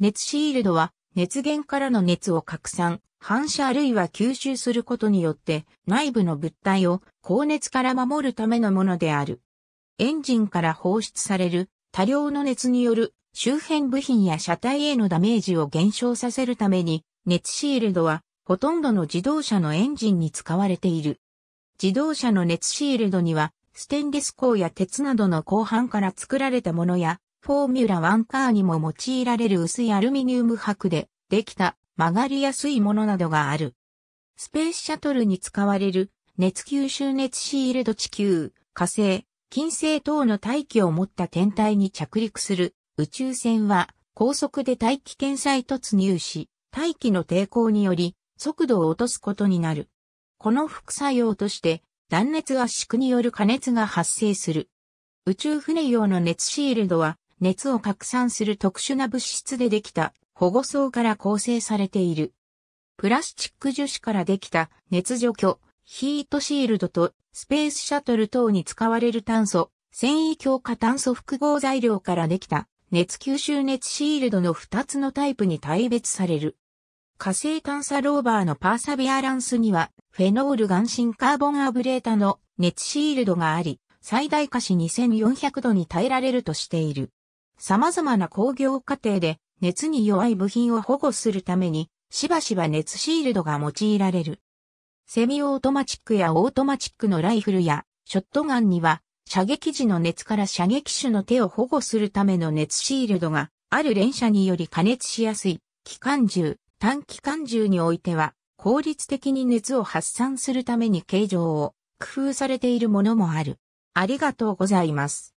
熱シールドは熱源からの熱を拡散、反射あるいは吸収することによって内部の物体を高熱から守るためのものである。エンジンから放出される多量の熱による周辺部品や車体へのダメージを減少させるために熱シールドはほとんどの自動車のエンジンに使われている。自動車の熱シールドにはステンレス鋼や鉄などの鋼板から作られたものやフォーミュラワンカーにも用いられる薄いアルミニウム箔でできた曲がりやすいものなどがある。スペースシャトルに使われる熱吸収熱シールド地球、火星、金星等の大気を持った天体に着陸する宇宙船は高速で大気圏再突入し、大気の抵抗により速度を落とすことになる。この副作用として断熱圧縮による加熱が発生する。宇宙船用の熱シールドは熱を拡散する特殊な物質でできた保護層から構成されている。プラスチック樹脂からできた熱除去、ヒートシールドとスペースシャトル等に使われる炭素、繊維強化炭素複合材料からできた熱吸収熱シールドの2つのタイプに大別される。火星探査ローバーのパーサビアランスには、フェノール岩心カーボンアブレータの熱シールドがあり、最大化し、2400度に耐えられるとしている。様々な工業過程で熱に弱い部品を保護するために、しばしば熱シールドが用いられる。セミオートマチックやオートマチックのライフルやショットガンには、射撃時の熱から射撃手の手を保護するための熱シールドがある連射により加熱しやすい機関銃、短機関銃においては効率的に熱を発散するために形状を工夫されているものもある。ありがとうございます。